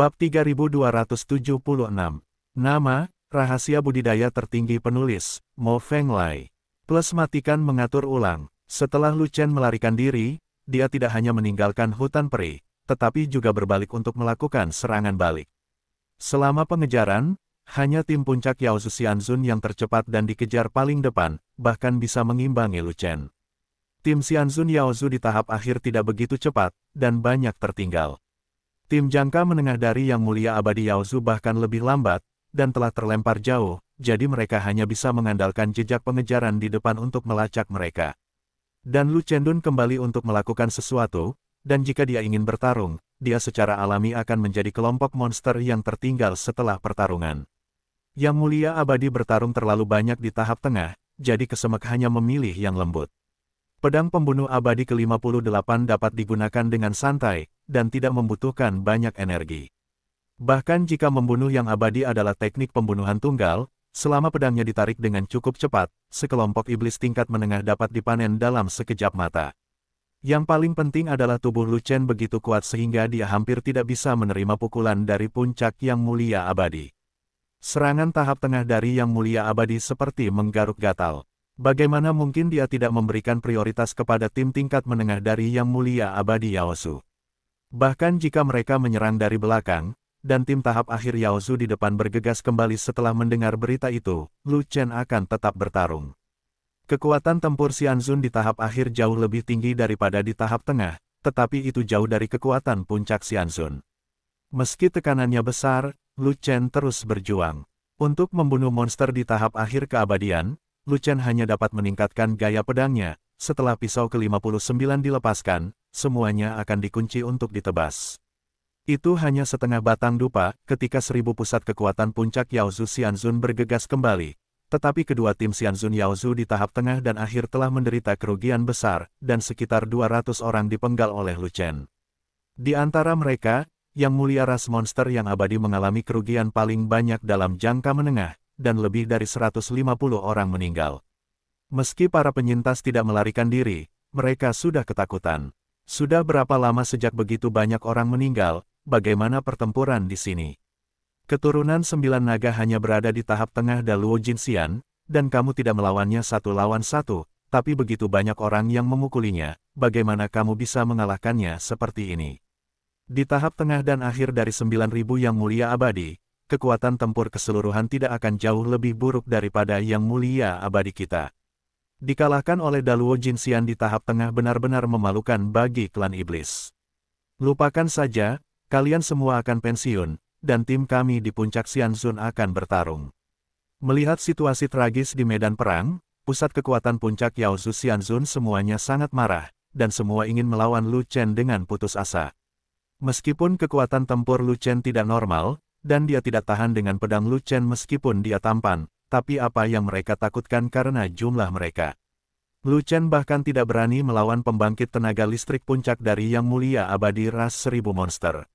Bab 3276. Nama, Rahasia Budidaya Tertinggi Penulis, Mo Feng Lai. Plus matikan mengatur ulang. Setelah Lu Chen melarikan diri, dia tidak hanya meninggalkan hutan peri, tetapi juga berbalik untuk melakukan serangan balik. Selama pengejaran, hanya tim puncak Yao Xianzun yang tercepat dan dikejar paling depan, bahkan bisa mengimbangi Lu Chen. Tim Xianzun Yaozu di tahap akhir tidak begitu cepat, dan banyak tertinggal. Tim jangka menengah dari Yang Mulia Abadi Yaozu bahkan lebih lambat, dan telah terlempar jauh, jadi mereka hanya bisa mengandalkan jejak pengejaran di depan untuk melacak mereka. Dan Lu Chendun kembali untuk melakukan sesuatu, dan jika dia ingin bertarung, dia secara alami akan menjadi kelompok monster yang tertinggal setelah pertarungan. Yang Mulia Abadi bertarung terlalu banyak di tahap tengah, jadi kesemek hanya memilih yang lembut. Pedang pembunuh abadi ke-58 dapat digunakan dengan santai, dan tidak membutuhkan banyak energi. Bahkan jika membunuh yang abadi adalah teknik pembunuhan tunggal, selama pedangnya ditarik dengan cukup cepat, sekelompok iblis tingkat menengah dapat dipanen dalam sekejap mata. Yang paling penting adalah tubuh Lucen begitu kuat sehingga dia hampir tidak bisa menerima pukulan dari puncak yang mulia abadi. Serangan tahap tengah dari yang mulia abadi seperti menggaruk gatal. Bagaimana mungkin dia tidak memberikan prioritas kepada tim tingkat menengah dari yang mulia abadi Yaosu? Bahkan jika mereka menyerang dari belakang, dan tim tahap akhir Yaozu di depan bergegas kembali setelah mendengar berita itu, Lu Chen akan tetap bertarung. Kekuatan tempur Xianzun di tahap akhir jauh lebih tinggi daripada di tahap tengah, tetapi itu jauh dari kekuatan puncak Xianzun. Meski tekanannya besar, Lu Chen terus berjuang. Untuk membunuh monster di tahap akhir keabadian, Lu Chen hanya dapat meningkatkan gaya pedangnya, setelah pisau ke-59 dilepaskan, semuanya akan dikunci untuk ditebas. Itu hanya setengah batang dupa, ketika seribu pusat kekuatan puncak Yaozu Xianzun bergegas kembali. Tetapi kedua tim Xianzun Yaozu di tahap tengah dan akhir telah menderita kerugian besar, dan sekitar 200 orang dipenggal oleh Lu Chen. Di antara mereka, yang mulia ras monster yang abadi mengalami kerugian paling banyak dalam jangka menengah, dan lebih dari 150 orang meninggal. Meski para penyintas tidak melarikan diri, mereka sudah ketakutan. Sudah berapa lama sejak begitu banyak orang meninggal, bagaimana pertempuran di sini? Keturunan sembilan naga hanya berada di tahap tengah Daluo Jinxian, dan kamu tidak melawannya satu lawan satu, tapi begitu banyak orang yang memukulinya, bagaimana kamu bisa mengalahkannya seperti ini? Di tahap tengah dan akhir dari sembilan ribu yang mulia abadi, kekuatan tempur keseluruhan tidak akan jauh lebih buruk daripada yang mulia abadi kita dikalahkan oleh Daluo Jin Xian di tahap tengah benar-benar memalukan bagi klan iblis. Lupakan saja, kalian semua akan pensiun, dan tim kami di puncak Xianzun akan bertarung. Melihat situasi tragis di medan perang, pusat kekuatan puncak Yaozu Xianzun semuanya sangat marah, dan semua ingin melawan Lu Chen dengan putus asa. Meskipun kekuatan tempur Lu Chen tidak normal, dan dia tidak tahan dengan pedang Lu Chen meskipun dia tampan, tapi apa yang mereka takutkan karena jumlah mereka. Lu Chen bahkan tidak berani melawan pembangkit tenaga listrik puncak dari Yang Mulia Abadi Ras Seribu Monster.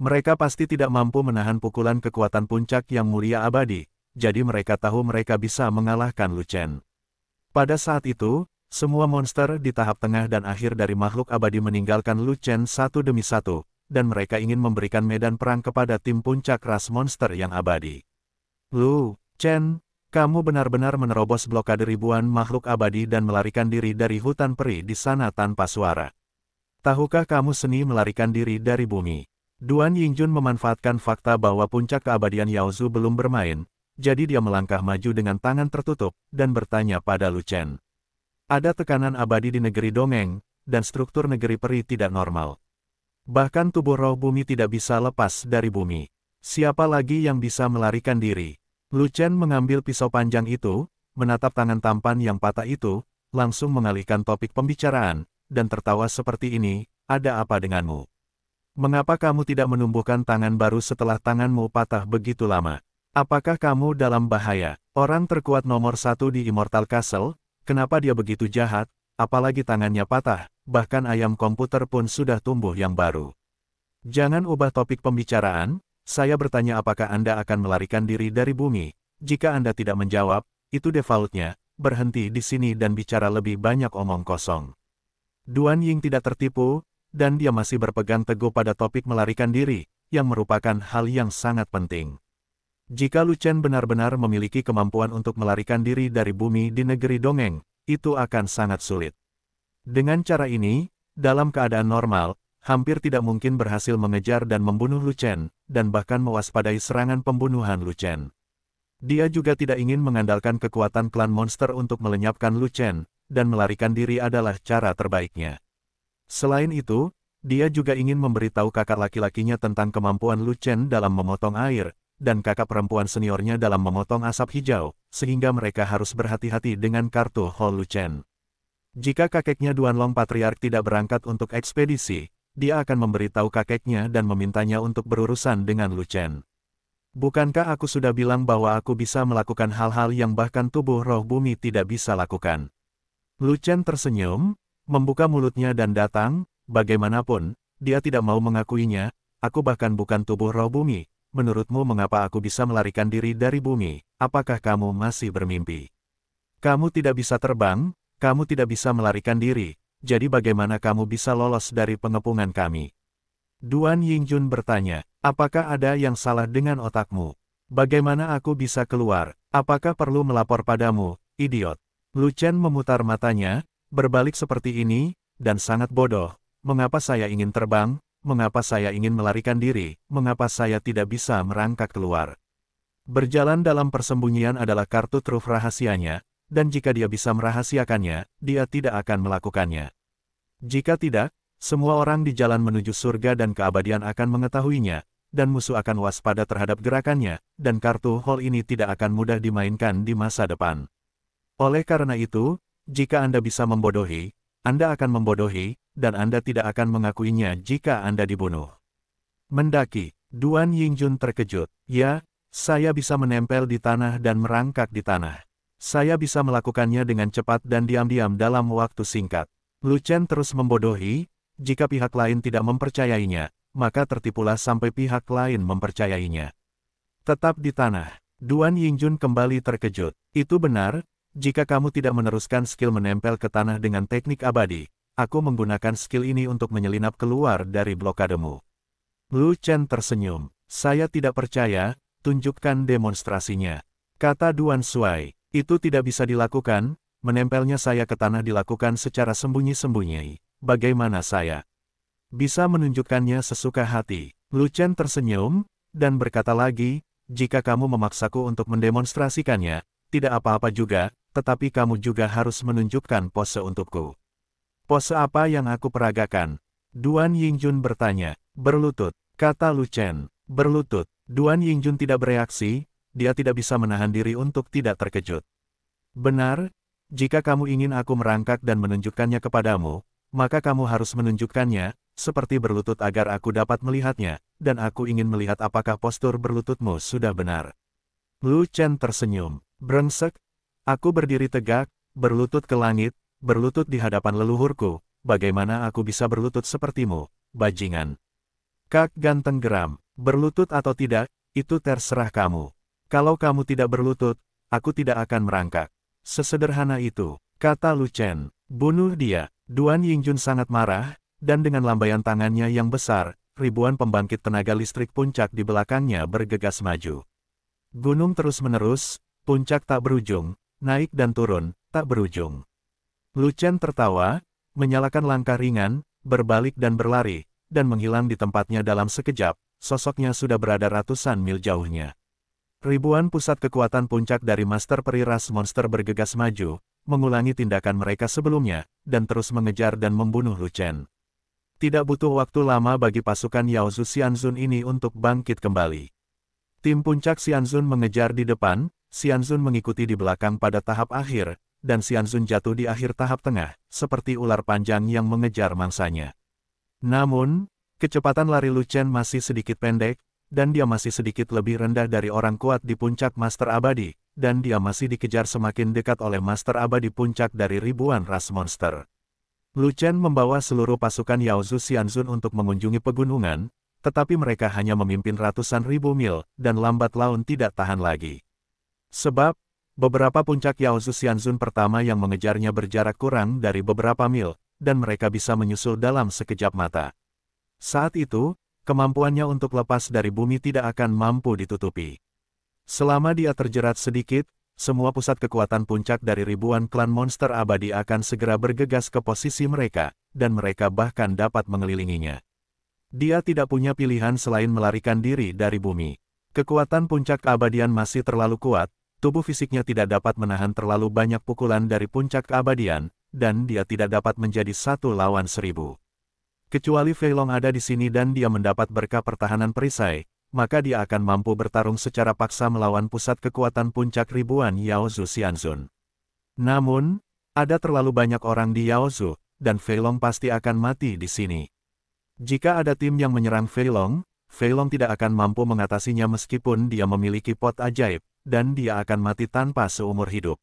Mereka pasti tidak mampu menahan pukulan kekuatan puncak Yang Mulia Abadi, jadi mereka tahu mereka bisa mengalahkan Lu Chen. Pada saat itu, semua monster di tahap tengah dan akhir dari makhluk abadi meninggalkan Lu Chen satu demi satu, dan mereka ingin memberikan medan perang kepada tim puncak ras monster yang abadi. Lu, Chen, kamu benar-benar menerobos blokade ribuan makhluk abadi dan melarikan diri dari hutan peri di sana tanpa suara. Tahukah kamu seni melarikan diri dari bumi? Duan Yingjun memanfaatkan fakta bahwa puncak keabadian Yaozu belum bermain, jadi dia melangkah maju dengan tangan tertutup, dan bertanya pada Lu Chen. Ada tekanan abadi di negeri dongeng, dan struktur negeri peri tidak normal. Bahkan tubuh roh bumi tidak bisa lepas dari bumi. Siapa lagi yang bisa melarikan diri? Lu Chen mengambil pisau panjang itu, menatap tangan tampan yang patah itu, langsung mengalihkan topik pembicaraan, dan tertawa seperti ini, ada apa denganmu? Mengapa kamu tidak menumbuhkan tangan baru setelah tanganmu patah begitu lama? Apakah kamu dalam bahaya? Orang terkuat nomor satu di Immortal Castle, kenapa dia begitu jahat, apalagi tangannya patah, bahkan ayam komputer pun sudah tumbuh yang baru. Jangan ubah topik pembicaraan, saya bertanya apakah Anda akan melarikan diri dari bumi. Jika Anda tidak menjawab, itu defaultnya, berhenti di sini dan bicara lebih banyak omong kosong. Duan Ying tidak tertipu, dan dia masih berpegang teguh pada topik melarikan diri, yang merupakan hal yang sangat penting. Jika Lu Chen benar-benar memiliki kemampuan untuk melarikan diri dari bumi di negeri dongeng, itu akan sangat sulit. Dengan cara ini, dalam keadaan normal, hampir tidak mungkin berhasil mengejar dan membunuh Lu dan bahkan mewaspadai serangan pembunuhan Lu Dia juga tidak ingin mengandalkan kekuatan klan monster untuk melenyapkan Lu dan melarikan diri adalah cara terbaiknya. Selain itu, dia juga ingin memberitahu kakak laki-lakinya tentang kemampuan Lu dalam memotong air, dan kakak perempuan seniornya dalam memotong asap hijau, sehingga mereka harus berhati-hati dengan kartu Hall Lu Jika kakeknya Duan Long Patriark tidak berangkat untuk ekspedisi, dia akan memberitahu kakeknya dan memintanya untuk berurusan dengan Lu Chen. Bukankah aku sudah bilang bahwa aku bisa melakukan hal-hal yang bahkan tubuh roh bumi tidak bisa lakukan? Lu Chen tersenyum, membuka mulutnya dan datang, bagaimanapun, dia tidak mau mengakuinya, aku bahkan bukan tubuh roh bumi, menurutmu mengapa aku bisa melarikan diri dari bumi, apakah kamu masih bermimpi? Kamu tidak bisa terbang, kamu tidak bisa melarikan diri, jadi bagaimana kamu bisa lolos dari pengepungan kami? Duan Yingjun bertanya, apakah ada yang salah dengan otakmu? Bagaimana aku bisa keluar? Apakah perlu melapor padamu, idiot? Lucian memutar matanya, berbalik seperti ini, dan sangat bodoh. Mengapa saya ingin terbang? Mengapa saya ingin melarikan diri? Mengapa saya tidak bisa merangkak keluar? Berjalan dalam persembunyian adalah kartu truf rahasianya, dan jika dia bisa merahasiakannya, dia tidak akan melakukannya. Jika tidak, semua orang di jalan menuju surga dan keabadian akan mengetahuinya, dan musuh akan waspada terhadap gerakannya, dan kartu hall ini tidak akan mudah dimainkan di masa depan. Oleh karena itu, jika Anda bisa membodohi, Anda akan membodohi, dan Anda tidak akan mengakuinya jika Anda dibunuh. Mendaki, Duan Yingjun terkejut, ya, saya bisa menempel di tanah dan merangkak di tanah. Saya bisa melakukannya dengan cepat dan diam-diam dalam waktu singkat. Lu Chen terus membodohi, jika pihak lain tidak mempercayainya, maka tertipulah sampai pihak lain mempercayainya. Tetap di tanah, Duan Yingjun kembali terkejut. Itu benar, jika kamu tidak meneruskan skill menempel ke tanah dengan teknik abadi, aku menggunakan skill ini untuk menyelinap keluar dari blokademu. Lu Chen tersenyum. Saya tidak percaya, tunjukkan demonstrasinya. Kata Duan Suai. Itu tidak bisa dilakukan, menempelnya saya ke tanah dilakukan secara sembunyi-sembunyi. Bagaimana saya? Bisa menunjukkannya sesuka hati. Lu Chen tersenyum, dan berkata lagi, jika kamu memaksaku untuk mendemonstrasikannya, tidak apa-apa juga, tetapi kamu juga harus menunjukkan pose untukku. Pose apa yang aku peragakan? Duan Yingjun bertanya. Berlutut, kata Lu Chen. Berlutut. Duan Yingjun tidak bereaksi, dia tidak bisa menahan diri untuk tidak terkejut. Benar, jika kamu ingin aku merangkak dan menunjukkannya kepadamu, maka kamu harus menunjukkannya, seperti berlutut agar aku dapat melihatnya, dan aku ingin melihat apakah postur berlututmu sudah benar. Lu Chen tersenyum, brengsek, aku berdiri tegak, berlutut ke langit, berlutut di hadapan leluhurku, bagaimana aku bisa berlutut sepertimu, bajingan. Kak ganteng geram, berlutut atau tidak, itu terserah kamu. Kalau kamu tidak berlutut, aku tidak akan merangkak. Sesederhana itu, kata Lu Chen. Bunuh dia. Duan Yingjun sangat marah, dan dengan lambaian tangannya yang besar, ribuan pembangkit tenaga listrik puncak di belakangnya bergegas maju. Gunung terus-menerus, puncak tak berujung, naik dan turun, tak berujung. Lu Chen tertawa, menyalakan langkah ringan, berbalik dan berlari, dan menghilang di tempatnya dalam sekejap, sosoknya sudah berada ratusan mil jauhnya. Ribuan pusat kekuatan puncak dari Master Periras Monster bergegas maju, mengulangi tindakan mereka sebelumnya, dan terus mengejar dan membunuh Lu Chen. Tidak butuh waktu lama bagi pasukan Yaozu Xianzun ini untuk bangkit kembali. Tim puncak Xianzun mengejar di depan, Xianzun mengikuti di belakang pada tahap akhir, dan Xianzun jatuh di akhir tahap tengah, seperti ular panjang yang mengejar mangsanya. Namun, kecepatan lari Lu Chen masih sedikit pendek, dan dia masih sedikit lebih rendah dari orang kuat di puncak Master Abadi, dan dia masih dikejar semakin dekat oleh Master Abadi puncak dari ribuan ras monster. Lu Chen membawa seluruh pasukan Yao Zhu Xianzun untuk mengunjungi pegunungan, tetapi mereka hanya memimpin ratusan ribu mil, dan lambat laun tidak tahan lagi. Sebab, beberapa puncak Yao Zhu Xianzun pertama yang mengejarnya berjarak kurang dari beberapa mil, dan mereka bisa menyusul dalam sekejap mata. Saat itu, kemampuannya untuk lepas dari bumi tidak akan mampu ditutupi. Selama dia terjerat sedikit, semua pusat kekuatan puncak dari ribuan klan monster abadi akan segera bergegas ke posisi mereka, dan mereka bahkan dapat mengelilinginya. Dia tidak punya pilihan selain melarikan diri dari bumi. Kekuatan puncak abadian masih terlalu kuat, tubuh fisiknya tidak dapat menahan terlalu banyak pukulan dari puncak abadian, dan dia tidak dapat menjadi satu lawan seribu. Kecuali Feilong ada di sini dan dia mendapat berkah pertahanan perisai, maka dia akan mampu bertarung secara paksa melawan pusat kekuatan puncak ribuan Yaozu Xianzun. Namun, ada terlalu banyak orang di Yaozu, dan Feilong pasti akan mati di sini. Jika ada tim yang menyerang Feilong, Feilong tidak akan mampu mengatasinya meskipun dia memiliki pot ajaib, dan dia akan mati tanpa seumur hidup.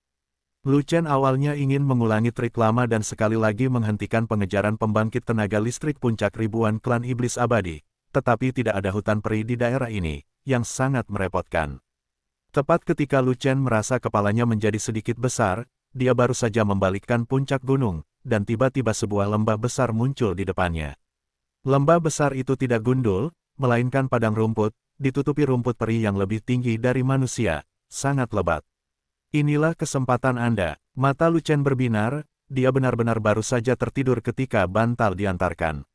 Lu Chen awalnya ingin mengulangi trik lama dan sekali lagi menghentikan pengejaran pembangkit tenaga listrik puncak ribuan klan iblis abadi, tetapi tidak ada hutan peri di daerah ini, yang sangat merepotkan. Tepat ketika Lu Chen merasa kepalanya menjadi sedikit besar, dia baru saja membalikkan puncak gunung, dan tiba-tiba sebuah lembah besar muncul di depannya. Lembah besar itu tidak gundul, melainkan padang rumput, ditutupi rumput peri yang lebih tinggi dari manusia, sangat lebat. Inilah kesempatan Anda. Mata Lucen berbinar, dia benar-benar baru saja tertidur ketika bantal diantarkan.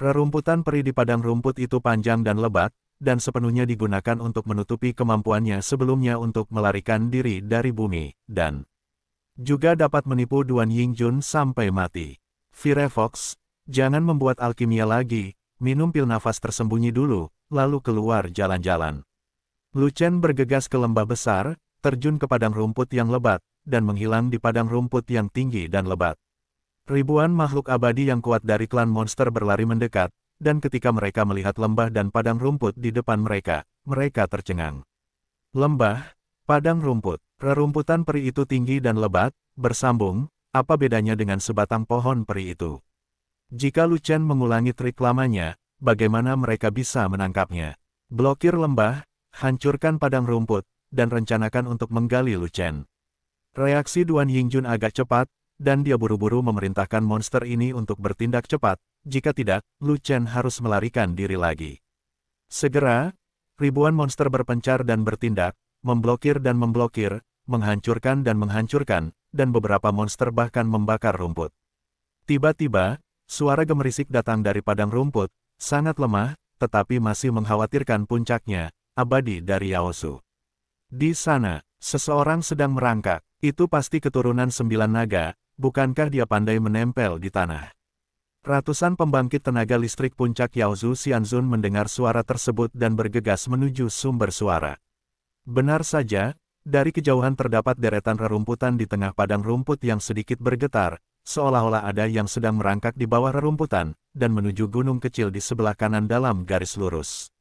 Rerumputan peri di padang rumput itu panjang dan lebat, dan sepenuhnya digunakan untuk menutupi kemampuannya sebelumnya untuk melarikan diri dari bumi, dan juga dapat menipu Duan Yingjun sampai mati. Fox, jangan membuat alkimia lagi, minum pil nafas tersembunyi dulu, lalu keluar jalan-jalan. Lucen bergegas ke lembah besar, terjun ke padang rumput yang lebat, dan menghilang di padang rumput yang tinggi dan lebat. Ribuan makhluk abadi yang kuat dari klan monster berlari mendekat, dan ketika mereka melihat lembah dan padang rumput di depan mereka, mereka tercengang. Lembah, padang rumput, rerumputan peri itu tinggi dan lebat, bersambung, apa bedanya dengan sebatang pohon peri itu? Jika Lucian mengulangi trik lamanya, bagaimana mereka bisa menangkapnya? Blokir lembah, hancurkan padang rumput, dan rencanakan untuk menggali Lu Chen. Reaksi Duan Yingjun agak cepat, dan dia buru-buru memerintahkan monster ini untuk bertindak cepat, jika tidak, Lu Chen harus melarikan diri lagi. Segera, ribuan monster berpencar dan bertindak, memblokir dan memblokir, menghancurkan dan menghancurkan, dan beberapa monster bahkan membakar rumput. Tiba-tiba, suara gemerisik datang dari padang rumput, sangat lemah, tetapi masih mengkhawatirkan puncaknya, abadi dari Yaosu. Di sana, seseorang sedang merangkak, itu pasti keturunan sembilan naga, bukankah dia pandai menempel di tanah? Ratusan pembangkit tenaga listrik puncak Yaozu Xianzun mendengar suara tersebut dan bergegas menuju sumber suara. Benar saja, dari kejauhan terdapat deretan rerumputan di tengah padang rumput yang sedikit bergetar, seolah-olah ada yang sedang merangkak di bawah rerumputan, dan menuju gunung kecil di sebelah kanan dalam garis lurus.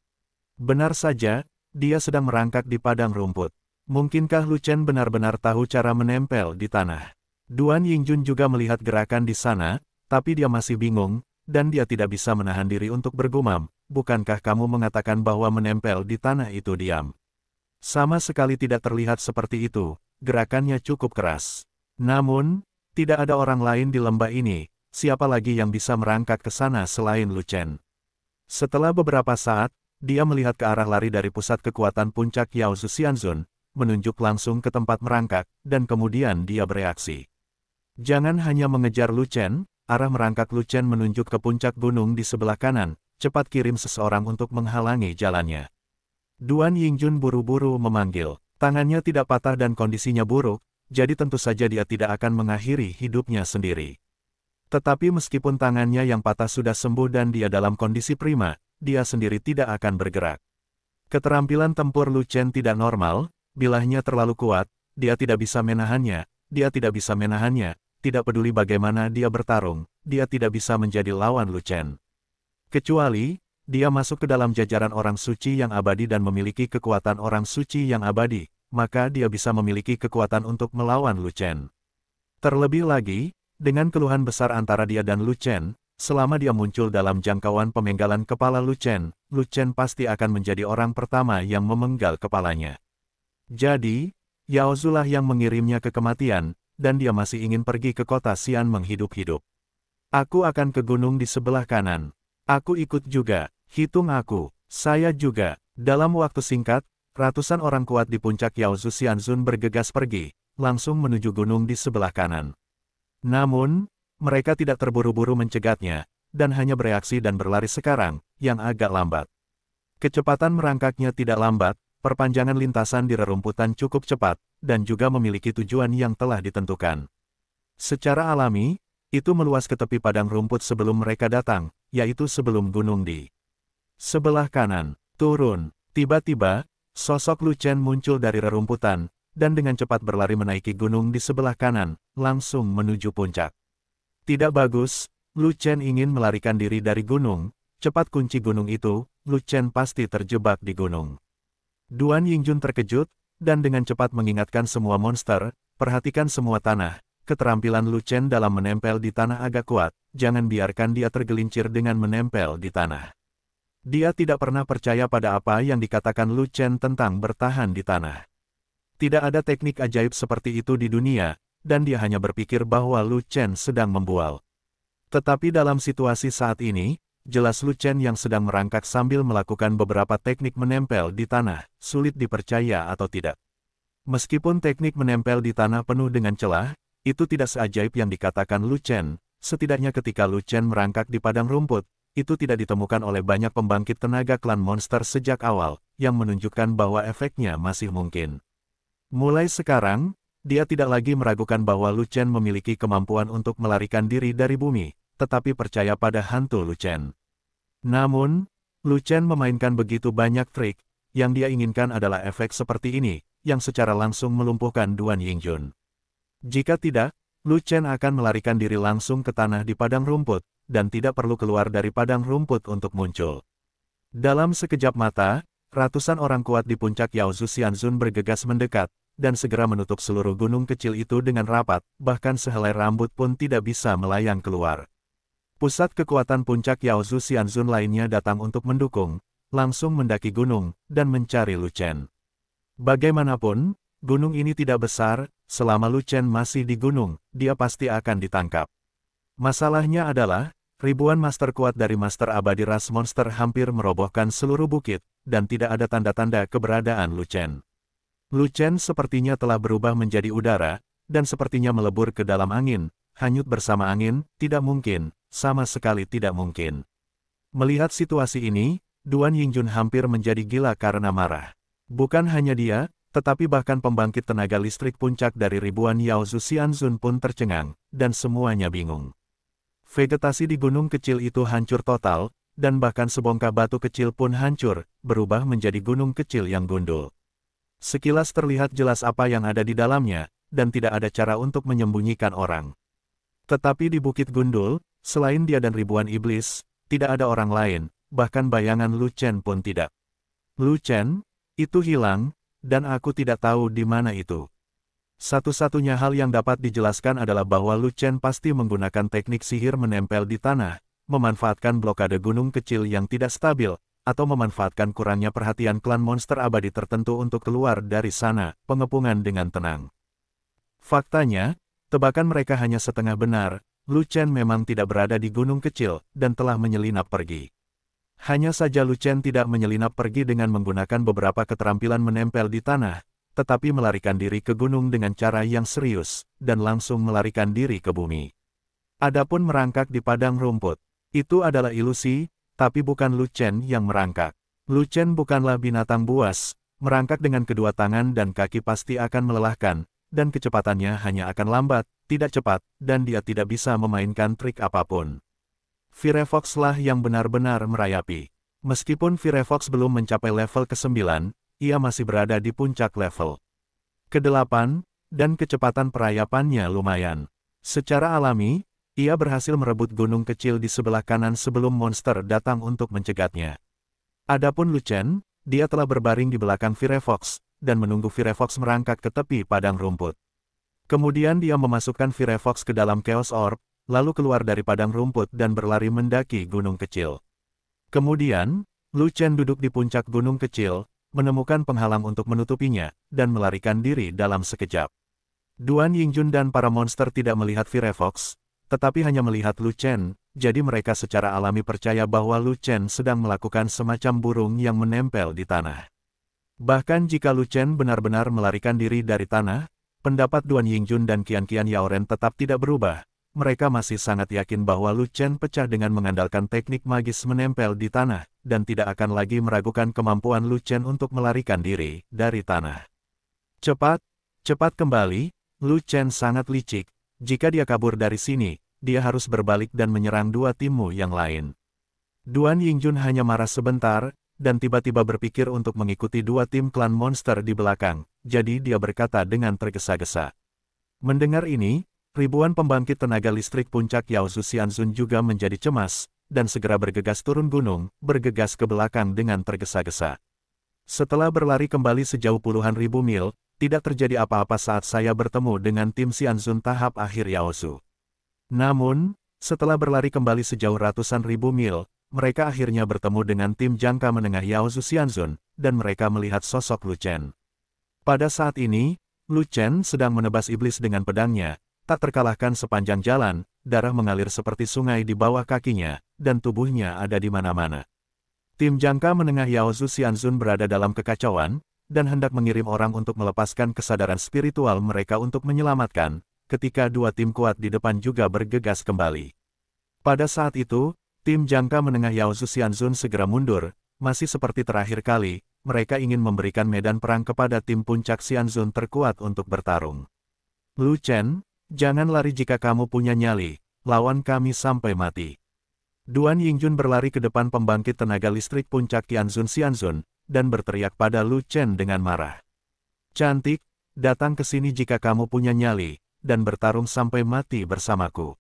Benar saja, dia sedang merangkak di padang rumput. Mungkinkah Lu Chen benar-benar tahu cara menempel di tanah? Duan Yingjun juga melihat gerakan di sana, tapi dia masih bingung, dan dia tidak bisa menahan diri untuk bergumam, bukankah kamu mengatakan bahwa menempel di tanah itu diam? Sama sekali tidak terlihat seperti itu, gerakannya cukup keras. Namun, tidak ada orang lain di lembah ini, siapa lagi yang bisa merangkak ke sana selain Lu Chen. Setelah beberapa saat, dia melihat ke arah lari dari pusat kekuatan puncak Yao Xianzun, menunjuk langsung ke tempat merangkak, dan kemudian dia bereaksi. Jangan hanya mengejar Lu Chen, arah merangkak Lu Chen menunjuk ke puncak gunung di sebelah kanan, cepat kirim seseorang untuk menghalangi jalannya. Duan Yingjun buru-buru memanggil, tangannya tidak patah dan kondisinya buruk, jadi tentu saja dia tidak akan mengakhiri hidupnya sendiri. Tetapi meskipun tangannya yang patah sudah sembuh dan dia dalam kondisi prima, dia sendiri tidak akan bergerak. Keterampilan tempur Lu Chen tidak normal, bilahnya terlalu kuat, dia tidak bisa menahannya, dia tidak bisa menahannya, tidak peduli bagaimana dia bertarung, dia tidak bisa menjadi lawan Lu Chen. Kecuali, dia masuk ke dalam jajaran orang suci yang abadi dan memiliki kekuatan orang suci yang abadi, maka dia bisa memiliki kekuatan untuk melawan Lu Chen. Terlebih lagi, dengan keluhan besar antara dia dan Lu Chen, Selama dia muncul dalam jangkauan pemenggalan kepala Lu Chen, Lu Chen pasti akan menjadi orang pertama yang memenggal kepalanya. Jadi, Yao Zulah yang mengirimnya ke kematian, dan dia masih ingin pergi ke kota Xian menghidup-hidup. Aku akan ke gunung di sebelah kanan. Aku ikut juga, hitung aku, saya juga. Dalam waktu singkat, ratusan orang kuat di puncak Yaozu Zun bergegas pergi, langsung menuju gunung di sebelah kanan. Namun, mereka tidak terburu-buru mencegatnya, dan hanya bereaksi dan berlari sekarang, yang agak lambat. Kecepatan merangkaknya tidak lambat, perpanjangan lintasan di rerumputan cukup cepat, dan juga memiliki tujuan yang telah ditentukan. Secara alami, itu meluas ke tepi padang rumput sebelum mereka datang, yaitu sebelum gunung di sebelah kanan, turun. Tiba-tiba, sosok Lucen muncul dari rerumputan, dan dengan cepat berlari menaiki gunung di sebelah kanan, langsung menuju puncak. Tidak bagus, Lu Chen ingin melarikan diri dari gunung, cepat kunci gunung itu, Lu Chen pasti terjebak di gunung. Duan Yingjun terkejut, dan dengan cepat mengingatkan semua monster, perhatikan semua tanah, keterampilan Lu Chen dalam menempel di tanah agak kuat, jangan biarkan dia tergelincir dengan menempel di tanah. Dia tidak pernah percaya pada apa yang dikatakan Lu Chen tentang bertahan di tanah. Tidak ada teknik ajaib seperti itu di dunia, dan dia hanya berpikir bahwa Lu Chen sedang membual. Tetapi dalam situasi saat ini, jelas Lu Chen yang sedang merangkak sambil melakukan beberapa teknik menempel di tanah, sulit dipercaya atau tidak. Meskipun teknik menempel di tanah penuh dengan celah, itu tidak seajaib yang dikatakan Lu Chen, setidaknya ketika Lu Chen merangkak di padang rumput, itu tidak ditemukan oleh banyak pembangkit tenaga klan monster sejak awal, yang menunjukkan bahwa efeknya masih mungkin. Mulai sekarang, dia tidak lagi meragukan bahwa Lu Chen memiliki kemampuan untuk melarikan diri dari bumi, tetapi percaya pada hantu Lu Chen. Namun, Lu Chen memainkan begitu banyak trik, yang dia inginkan adalah efek seperti ini, yang secara langsung melumpuhkan Duan Yingjun. Jika tidak, Lu Chen akan melarikan diri langsung ke tanah di padang rumput, dan tidak perlu keluar dari padang rumput untuk muncul. Dalam sekejap mata, ratusan orang kuat di puncak Yao Zuxianzun bergegas mendekat, dan segera menutup seluruh gunung kecil itu dengan rapat, bahkan sehelai rambut pun tidak bisa melayang keluar. Pusat kekuatan puncak Yao Zhu Xianzun lainnya datang untuk mendukung, langsung mendaki gunung, dan mencari Lu Chen. Bagaimanapun, gunung ini tidak besar, selama Lu Chen masih di gunung, dia pasti akan ditangkap. Masalahnya adalah, ribuan master kuat dari master abadi ras monster hampir merobohkan seluruh bukit, dan tidak ada tanda-tanda keberadaan Lu Chen. Lu Chen sepertinya telah berubah menjadi udara, dan sepertinya melebur ke dalam angin, hanyut bersama angin, tidak mungkin, sama sekali tidak mungkin. Melihat situasi ini, Duan Yingjun hampir menjadi gila karena marah. Bukan hanya dia, tetapi bahkan pembangkit tenaga listrik puncak dari ribuan Yao Xianzun pun tercengang, dan semuanya bingung. Vegetasi di gunung kecil itu hancur total, dan bahkan sebongkah batu kecil pun hancur, berubah menjadi gunung kecil yang gundul. Sekilas terlihat jelas apa yang ada di dalamnya, dan tidak ada cara untuk menyembunyikan orang. Tetapi di Bukit Gundul, selain dia dan ribuan iblis, tidak ada orang lain, bahkan bayangan Lu Chen pun tidak. Lu Chen, itu hilang, dan aku tidak tahu di mana itu. Satu-satunya hal yang dapat dijelaskan adalah bahwa Lu Chen pasti menggunakan teknik sihir menempel di tanah, memanfaatkan blokade gunung kecil yang tidak stabil, atau memanfaatkan kurangnya perhatian klan monster abadi tertentu untuk keluar dari sana, pengepungan dengan tenang. Faktanya, tebakan mereka hanya setengah benar, Lu Chen memang tidak berada di gunung kecil dan telah menyelinap pergi. Hanya saja Lu Chen tidak menyelinap pergi dengan menggunakan beberapa keterampilan menempel di tanah, tetapi melarikan diri ke gunung dengan cara yang serius, dan langsung melarikan diri ke bumi. Adapun merangkak di padang rumput, itu adalah ilusi, tapi bukan Lu Chen yang merangkak. Lu Chen bukanlah binatang buas, merangkak dengan kedua tangan dan kaki pasti akan melelahkan, dan kecepatannya hanya akan lambat, tidak cepat, dan dia tidak bisa memainkan trik apapun. Firefox lah yang benar-benar merayapi. Meskipun Firefox belum mencapai level ke-9, ia masih berada di puncak level ke-8, dan kecepatan perayapannya lumayan. Secara alami, ia berhasil merebut gunung kecil di sebelah kanan sebelum monster datang untuk mencegatnya. Adapun Lucen, dia telah berbaring di belakang Firefox, dan menunggu Firefox merangkak ke tepi padang rumput. Kemudian dia memasukkan Firefox ke dalam Chaos Orb, lalu keluar dari padang rumput dan berlari mendaki gunung kecil. Kemudian, Lucen duduk di puncak gunung kecil, menemukan penghalang untuk menutupinya, dan melarikan diri dalam sekejap. Duan Yingjun dan para monster tidak melihat Firefox, tetapi hanya melihat Lu Chen, jadi mereka secara alami percaya bahwa Lu Chen sedang melakukan semacam burung yang menempel di tanah. Bahkan jika Lu Chen benar-benar melarikan diri dari tanah, pendapat Duan Yingjun dan Kian Yao Yaoren tetap tidak berubah. Mereka masih sangat yakin bahwa Lu Chen pecah dengan mengandalkan teknik magis menempel di tanah, dan tidak akan lagi meragukan kemampuan Lu Chen untuk melarikan diri dari tanah. Cepat, cepat kembali, Lu Chen sangat licik, jika dia kabur dari sini, dia harus berbalik dan menyerang dua timmu yang lain. Duan Yingjun hanya marah sebentar, dan tiba-tiba berpikir untuk mengikuti dua tim klan monster di belakang, jadi dia berkata dengan tergesa-gesa. Mendengar ini, ribuan pembangkit tenaga listrik puncak Yao Zuxianzun juga menjadi cemas, dan segera bergegas turun gunung, bergegas ke belakang dengan tergesa-gesa. Setelah berlari kembali sejauh puluhan ribu mil, tidak terjadi apa-apa saat saya bertemu dengan tim Xianzun tahap akhir Yaosu. Namun, setelah berlari kembali sejauh ratusan ribu mil, mereka akhirnya bertemu dengan tim jangka menengah Yaosu Xianzun, dan mereka melihat sosok Lu Chen. Pada saat ini, Lu Chen sedang menebas iblis dengan pedangnya, tak terkalahkan sepanjang jalan, darah mengalir seperti sungai di bawah kakinya, dan tubuhnya ada di mana-mana. Tim jangka menengah Yaozu Xianzun berada dalam kekacauan, dan hendak mengirim orang untuk melepaskan kesadaran spiritual mereka untuk menyelamatkan, ketika dua tim kuat di depan juga bergegas kembali. Pada saat itu, tim jangka menengah Yao Zuxianzun segera mundur, masih seperti terakhir kali, mereka ingin memberikan medan perang kepada tim puncak Xianzun terkuat untuk bertarung. Lu Chen, jangan lari jika kamu punya nyali, lawan kami sampai mati. Duan Yingjun berlari ke depan pembangkit tenaga listrik puncak Tianzun Xianzun, dan berteriak pada Lu Chen dengan marah. Cantik, datang ke sini jika kamu punya nyali, dan bertarung sampai mati bersamaku.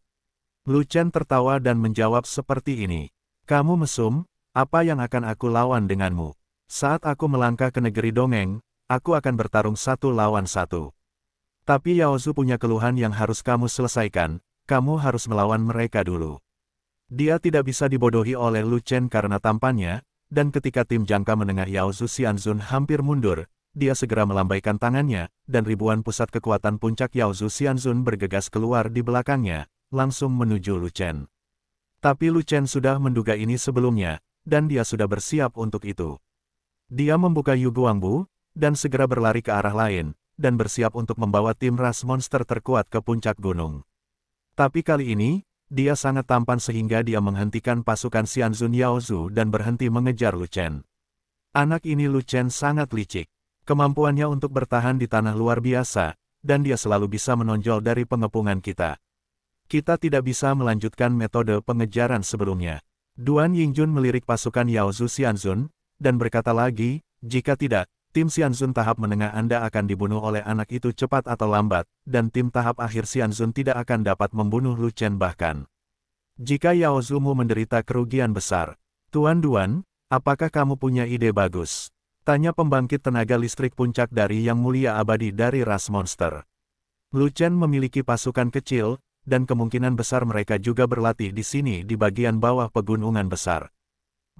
Lu Chen tertawa dan menjawab seperti ini. Kamu mesum, apa yang akan aku lawan denganmu? Saat aku melangkah ke negeri dongeng, aku akan bertarung satu lawan satu. Tapi Yaozu punya keluhan yang harus kamu selesaikan, kamu harus melawan mereka dulu. Dia tidak bisa dibodohi oleh Lu Chen karena tampannya, dan ketika tim jangka menengah Yao Zhu Xianzun hampir mundur, dia segera melambaikan tangannya, dan ribuan pusat kekuatan puncak Yao Zhu Xianzun bergegas keluar di belakangnya, langsung menuju Lu Chen. Tapi Lu Chen sudah menduga ini sebelumnya, dan dia sudah bersiap untuk itu. Dia membuka Yu Guangbu, dan segera berlari ke arah lain, dan bersiap untuk membawa tim ras monster terkuat ke puncak gunung. Tapi kali ini, dia sangat tampan sehingga dia menghentikan pasukan Xianzun Yaozu dan berhenti mengejar Lu Chen. Anak ini Lu Chen sangat licik. Kemampuannya untuk bertahan di tanah luar biasa, dan dia selalu bisa menonjol dari pengepungan kita. Kita tidak bisa melanjutkan metode pengejaran sebelumnya. Duan Yingjun melirik pasukan Yaozu Xianzun, dan berkata lagi, jika tidak, tim Xianzun tahap menengah Anda akan dibunuh oleh anak itu cepat atau lambat, dan tim tahap akhir Xianzun tidak akan dapat membunuh Lu Chen bahkan. Jika Yao Zumu menderita kerugian besar, Tuan Duan, apakah kamu punya ide bagus? Tanya pembangkit tenaga listrik puncak dari Yang Mulia Abadi dari ras monster. Lu Chen memiliki pasukan kecil, dan kemungkinan besar mereka juga berlatih di sini di bagian bawah pegunungan besar.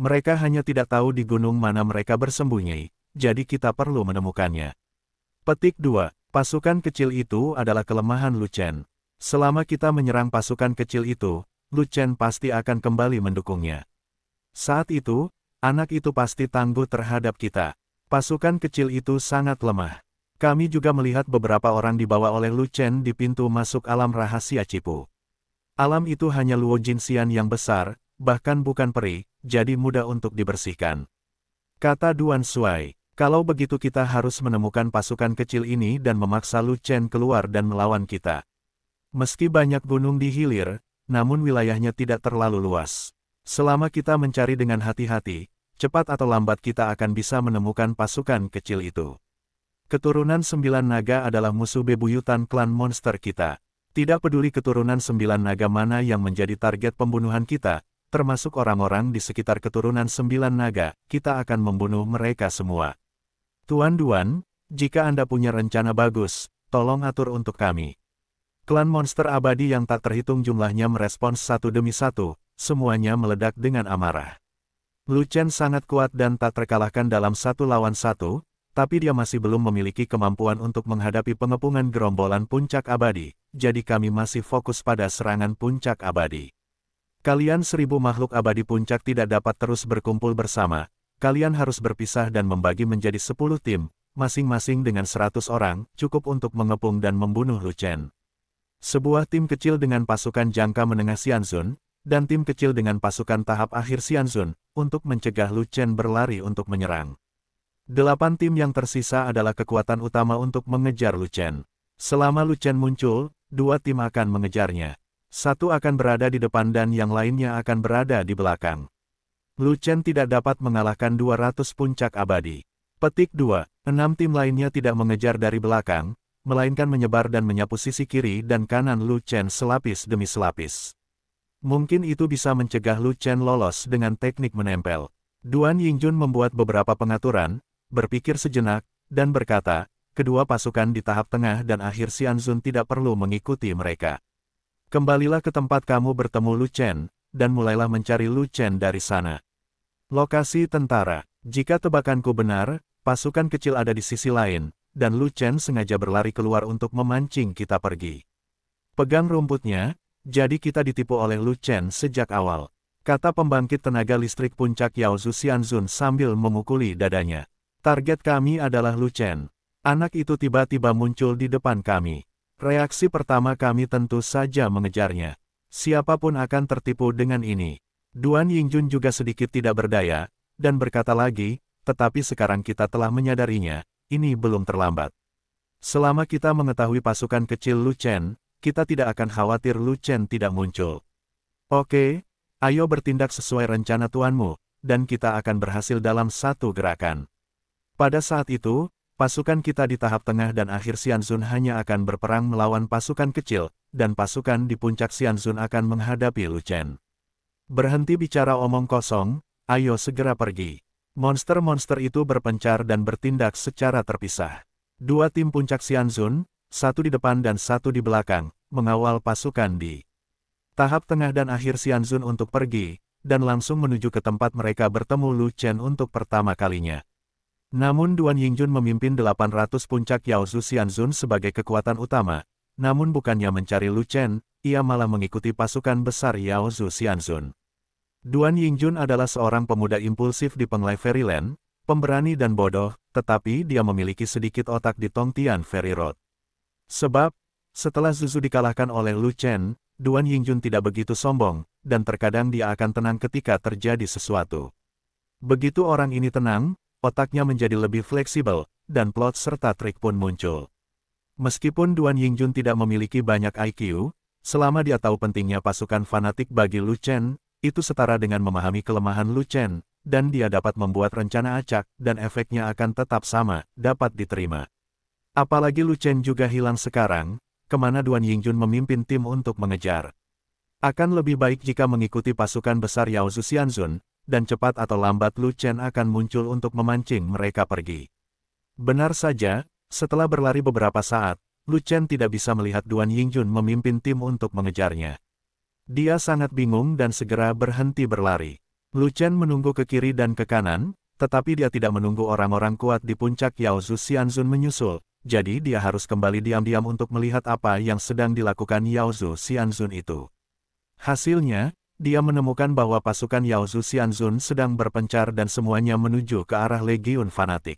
Mereka hanya tidak tahu di gunung mana mereka bersembunyi, jadi kita perlu menemukannya. Petik 2. Pasukan kecil itu adalah kelemahan Lucen. Selama kita menyerang pasukan kecil itu, Lucen pasti akan kembali mendukungnya. Saat itu, anak itu pasti tangguh terhadap kita. Pasukan kecil itu sangat lemah. Kami juga melihat beberapa orang dibawa oleh Lucen di pintu masuk alam rahasia Cipu. Alam itu hanya Luo Jinxian yang besar, bahkan bukan peri, jadi mudah untuk dibersihkan. Kata Duan Suai. Kalau begitu kita harus menemukan pasukan kecil ini dan memaksa Lu Chen keluar dan melawan kita. Meski banyak gunung di hilir, namun wilayahnya tidak terlalu luas. Selama kita mencari dengan hati-hati, cepat atau lambat kita akan bisa menemukan pasukan kecil itu. Keturunan sembilan naga adalah musuh bebuyutan klan monster kita. Tidak peduli keturunan sembilan naga mana yang menjadi target pembunuhan kita, termasuk orang-orang di sekitar keturunan sembilan naga, kita akan membunuh mereka semua. Tuan Duan, jika Anda punya rencana bagus, tolong atur untuk kami. Klan monster abadi yang tak terhitung jumlahnya merespons satu demi satu, semuanya meledak dengan amarah. Lu Chen sangat kuat dan tak terkalahkan dalam satu lawan satu, tapi dia masih belum memiliki kemampuan untuk menghadapi pengepungan gerombolan puncak abadi, jadi kami masih fokus pada serangan puncak abadi. Kalian seribu makhluk abadi puncak tidak dapat terus berkumpul bersama, kalian harus berpisah dan membagi menjadi 10 tim, masing-masing dengan 100 orang, cukup untuk mengepung dan membunuh Lu Chen. Sebuah tim kecil dengan pasukan jangka menengah Xianzun, dan tim kecil dengan pasukan tahap akhir Xianzun, untuk mencegah Lu Chen berlari untuk menyerang. Delapan tim yang tersisa adalah kekuatan utama untuk mengejar Lu Chen. Selama Lu Chen muncul, dua tim akan mengejarnya. Satu akan berada di depan dan yang lainnya akan berada di belakang. Lu Chen tidak dapat mengalahkan 200 puncak abadi. Petik 2. Enam tim lainnya tidak mengejar dari belakang, melainkan menyebar dan menyapu sisi kiri dan kanan Lu Chen selapis demi selapis. Mungkin itu bisa mencegah Lu Chen lolos dengan teknik menempel. Duan Yingjun membuat beberapa pengaturan, berpikir sejenak, dan berkata, kedua pasukan di tahap tengah dan akhir Xianzun tidak perlu mengikuti mereka. Kembalilah ke tempat kamu bertemu Lu Chen, dan mulailah mencari Lu Chen dari sana. Lokasi tentara. Jika tebakanku benar, pasukan kecil ada di sisi lain, dan Lu Chen sengaja berlari keluar untuk memancing kita pergi. Pegang rumputnya, jadi kita ditipu oleh Lu Chen sejak awal. Kata pembangkit tenaga listrik puncak Yao Zhu Xianzun sambil memukuli dadanya. Target kami adalah Lu Chen. Anak itu tiba-tiba muncul di depan kami. Reaksi pertama kami tentu saja mengejarnya. Siapapun akan tertipu dengan ini. Duan Yingjun juga sedikit tidak berdaya, dan berkata lagi, tetapi sekarang kita telah menyadarinya, ini belum terlambat. Selama kita mengetahui pasukan kecil Lu Chen, kita tidak akan khawatir Lu Chen tidak muncul. Oke, ayo bertindak sesuai rencana tuanmu, dan kita akan berhasil dalam satu gerakan. Pada saat itu, Pasukan kita di tahap tengah dan akhir Xianzun hanya akan berperang melawan pasukan kecil, dan pasukan di puncak Xianzun akan menghadapi Lu Chen. Berhenti bicara omong kosong, ayo segera pergi. Monster-monster itu berpencar dan bertindak secara terpisah. Dua tim puncak Xianzun, satu di depan dan satu di belakang, mengawal pasukan di tahap tengah dan akhir Xianzun untuk pergi, dan langsung menuju ke tempat mereka bertemu Lu Chen untuk pertama kalinya. Namun Duan Yingjun memimpin 800 puncak Yaozu Xianzun sebagai kekuatan utama, namun bukannya mencari Lu Chen, ia malah mengikuti pasukan besar Yaozu Xianzun. Duan Yingjun adalah seorang pemuda impulsif di Penglai Fairyland, pemberani dan bodoh, tetapi dia memiliki sedikit otak di Tongtian Ferry Road. Sebab, setelah Zuzu dikalahkan oleh Lu Chen, Duan Yingjun tidak begitu sombong, dan terkadang dia akan tenang ketika terjadi sesuatu. Begitu orang ini tenang, otaknya menjadi lebih fleksibel, dan plot serta trik pun muncul. Meskipun Duan Yingjun tidak memiliki banyak IQ, selama dia tahu pentingnya pasukan fanatik bagi Lu Chen, itu setara dengan memahami kelemahan Lu Chen, dan dia dapat membuat rencana acak, dan efeknya akan tetap sama, dapat diterima. Apalagi Lu Chen juga hilang sekarang, kemana Duan Yingjun memimpin tim untuk mengejar. Akan lebih baik jika mengikuti pasukan besar Yao Zuxianzun, dan cepat atau lambat Lu Chen akan muncul untuk memancing mereka pergi. Benar saja, setelah berlari beberapa saat, Lu Chen tidak bisa melihat Duan Yingjun memimpin tim untuk mengejarnya. Dia sangat bingung dan segera berhenti berlari. Lu Chen menunggu ke kiri dan ke kanan, tetapi dia tidak menunggu orang-orang kuat di puncak Yaozu Xianzun menyusul, jadi dia harus kembali diam-diam untuk melihat apa yang sedang dilakukan Yaozu Xianzun itu. Hasilnya, dia menemukan bahwa pasukan Yaozu Xianzun sedang berpencar dan semuanya menuju ke arah Legiun Fanatik.